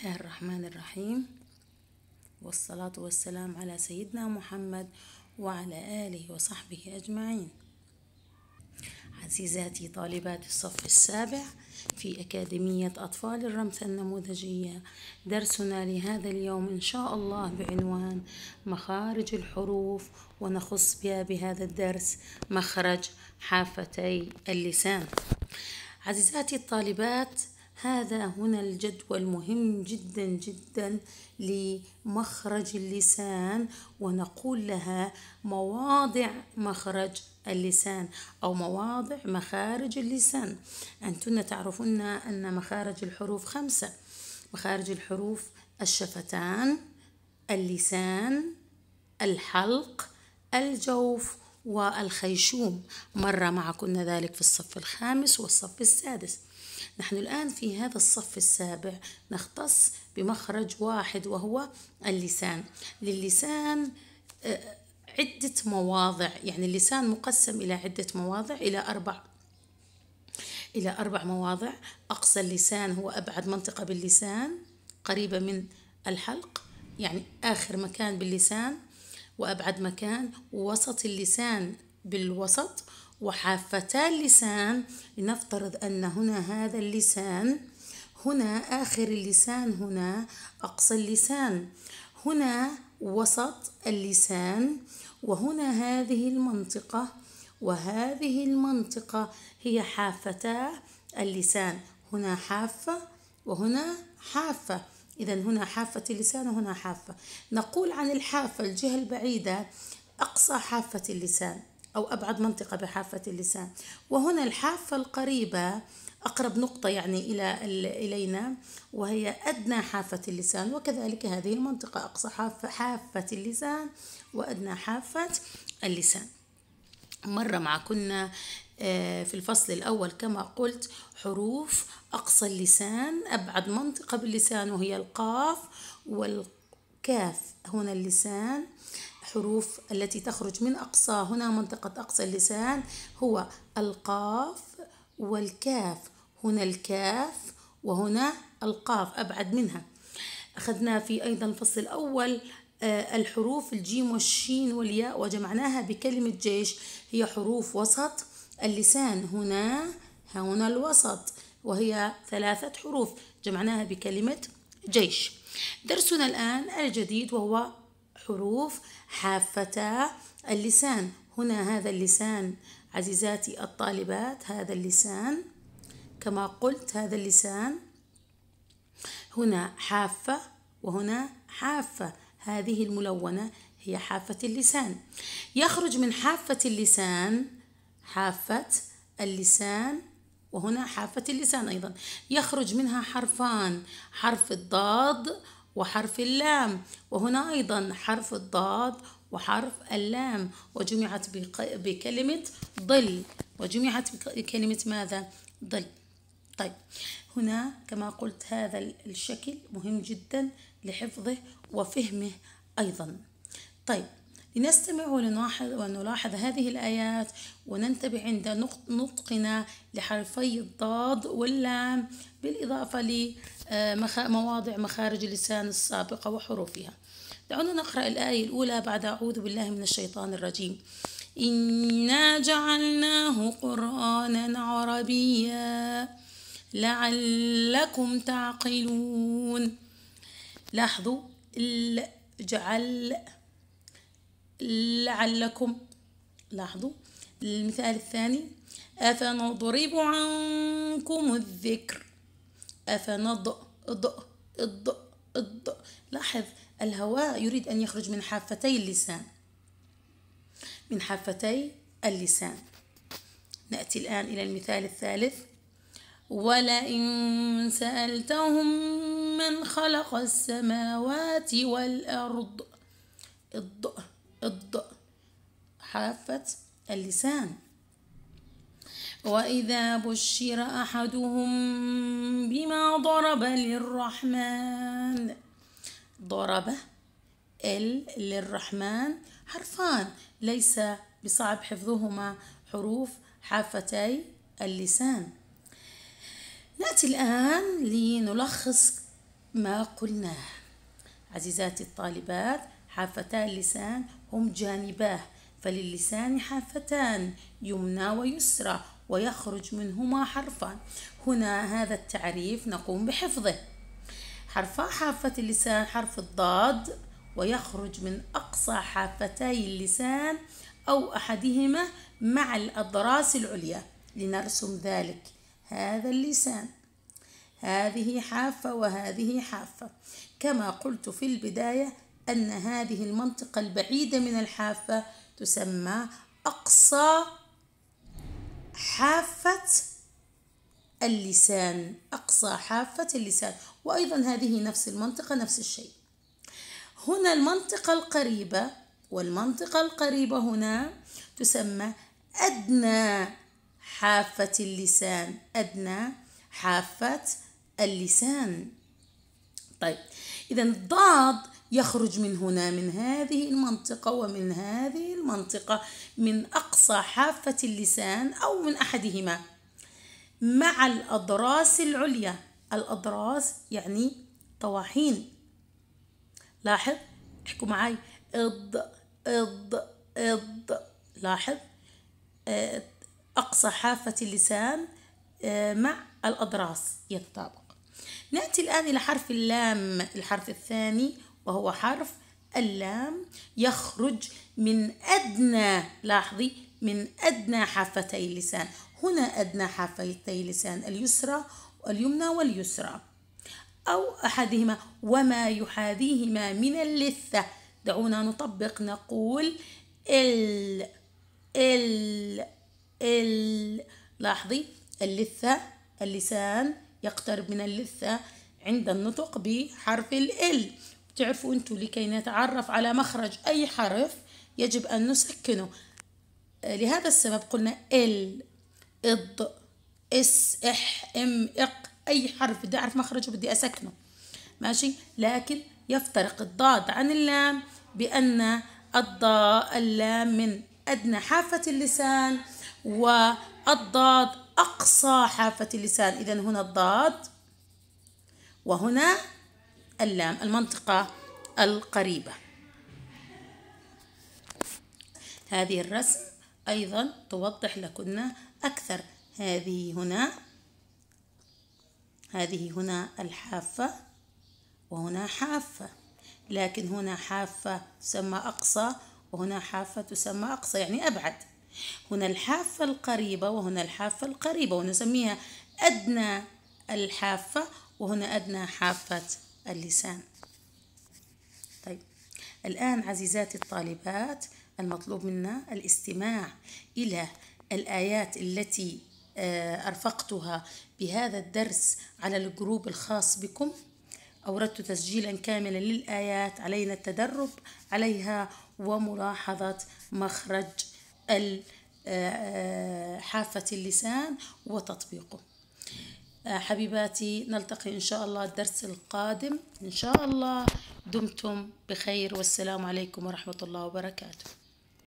الله الرحمن الرحيم والصلاة والسلام على سيدنا محمد وعلى آله وصحبه أجمعين عزيزاتي طالبات الصف السابع في أكاديمية أطفال الرمث النموذجية درسنا لهذا اليوم إن شاء الله بعنوان مخارج الحروف ونخص بها بهذا الدرس مخرج حافتي اللسان عزيزاتي الطالبات هذا هنا الجدول مهم جدا جدا لمخرج اللسان ونقول لها مواضع مخرج اللسان أو مواضع مخارج اللسان أنتن تعرفون أن مخارج الحروف خمسة مخارج الحروف الشفتان اللسان الحلق الجوف والخيشوم مر معكن ذلك في الصف الخامس والصف السادس نحن الآن في هذا الصف السابع نختص بمخرج واحد وهو اللسان للسان آه، عدة مواضع يعني اللسان مقسم إلى عدة مواضع إلى أربع إلى أربع مواضع أقصى اللسان هو أبعد منطقة باللسان قريبة من الحلق يعني آخر مكان باللسان وأبعد مكان ووسط اللسان بالوسط وحافتا اللسان لنفترض أن هنا هذا اللسان هنا آخر اللسان هنا أقصى اللسان هنا وسط اللسان وهنا هذه المنطقة وهذه المنطقة هي حافتا اللسان هنا حافة وهنا حافة إذا هنا حافة اللسان وهنا حافة نقول عن الحافة الجهة البعيدة أقصى حافة اللسان أو أبعد منطقة بحافة اللسان وهنا الحافة القريبة أقرب نقطة يعني إلى إلينا وهي أدنى حافة اللسان وكذلك هذه المنطقة أقصى حافة, حافة اللسان وأدنى حافة اللسان مرة مع كنا آه، في الفصل الأول كما قلت حروف أقصى اللسان أبعد منطقة باللسان وهي القاف والكاف هنا اللسان الحروف التي تخرج من أقصى هنا منطقة أقصى اللسان هو القاف والكاف هنا الكاف وهنا القاف أبعد منها أخذنا في أيضا الفصل الأول آه، الحروف الجيم والشين والياء وجمعناها بكلمة جيش هي حروف وسط اللسان هنا هنا الوسط وهي ثلاثة حروف جمعناها بكلمة جيش درسنا الآن الجديد وهو حروف حافتا اللسان هنا هذا اللسان عزيزاتي الطالبات هذا اللسان كما قلت هذا اللسان هنا حافة وهنا حافة هذه الملونة هي حافة اللسان يخرج من حافة اللسان حافة اللسان وهنا حافة اللسان أيضا يخرج منها حرفان حرف الضاد وحرف اللام وهنا أيضا حرف الضاد وحرف اللام وجمعت بكلمة ظل وجمعت بكلمة ماذا؟ ظل طيب هنا كما قلت هذا الشكل مهم جدا لحفظه وفهمه أيضا طيب لنستمع ونلاحظ, ونلاحظ هذه الآيات وننتبه عند نطقنا لحرفي الضاد واللام بالإضافة لمواضع آه، مخارج اللسان السابقة وحروفها دعونا نقرأ الآية الأولى بعد أعوذ بالله من الشيطان الرجيم إنا جعلناه قرآنا عربيا لعلكم تعقلون لاحظوا جعل لعلكم لاحظوا المثال الثاني أفنضرب عنكم الذكر أفنض ض ض ض لاحظ الهواء يريد أن يخرج من حافتي اللسان من حافتي اللسان نأتي الآن إلى المثال الثالث ولئن سألتهم من خلق السماوات والأرض حافة اللسان وإذا بشر أحدهم بما ضرب للرحمن ضرب ال للرحمن حرفان ليس بصعب حفظهما حروف حافتي اللسان نأتي الآن لنلخص ما قلناه عزيزاتي الطالبات حافتا اللسان هم جانباه فللسان حافتان يمنى ويسرى ويخرج منهما حرفان هنا هذا التعريف نقوم بحفظه حرفا حافة اللسان حرف الضاد ويخرج من أقصى حافتي اللسان أو أحدهما مع الأضراس العليا لنرسم ذلك هذا اللسان هذه حافة وهذه حافة كما قلت في البداية أن هذه المنطقة البعيدة من الحافة تسمى أقصى حافة اللسان أقصى حافة اللسان وأيضا هذه نفس المنطقة نفس الشيء هنا المنطقة القريبة والمنطقة القريبة هنا تسمى أدنى حافة اللسان أدنى حافة اللسان طيب إذا الضاد يخرج من هنا من هذه المنطقة ومن هذه المنطقة من أقصى حافة اللسان أو من أحدهما مع الأضراس العليا الأضراس يعني طواحين لاحظ احكوا معاي اض اض اض لاحظ آه، أقصى حافة اللسان آه، مع الأضراس يتطابق نأتي الآن إلى حرف اللام الحرف الثاني وهو حرف اللام يخرج من أدنى لاحظي من أدنى حافتي اللسان هنا أدنى حافتي اللسان اليسرى واليمنى واليسرى أو أحدهما وما يحاذيهما من اللثة دعونا نطبق نقول ال ال ال لاحظي اللثة اللسان يقترب من اللثة عند النطق بحرف ال تعرفوا أنتم لكي نتعرف على مخرج أي حرف يجب أن نسكنه آه، لهذا السبب قلنا ال اض اس اح ام اق أي حرف بدي أعرف مخرجه بدي أسكنه ماشي لكن يفترق الضاد عن اللام بأن الضاء اللام من أدنى حافة اللسان والضاد أقصى حافة اللسان إذا هنا الضاد وهنا اللام المنطقة القريبة هذه الرسم أيضا توضح لكنا أكثر هذه هنا هذه هنا الحافة وهنا حافة لكن هنا حافة تسمى أقصى وهنا حافة تسمى أقصى يعني أبعد هنا الحافة القريبة وهنا الحافة القريبة ونسميها أدنى الحافة وهنا أدنى حافة اللسان طيب الآن عزيزاتي الطالبات المطلوب منا الاستماع إلى الآيات التي آه، أرفقتها بهذا الدرس على الجروب الخاص بكم أوردت تسجيلا كاملا للآيات علينا التدرب عليها وملاحظة مخرج آه، آه، حافة اللسان وتطبيقه آه، حبيباتي نلتقي إن شاء الله الدرس القادم إن شاء الله دمتم بخير والسلام عليكم ورحمة الله وبركاته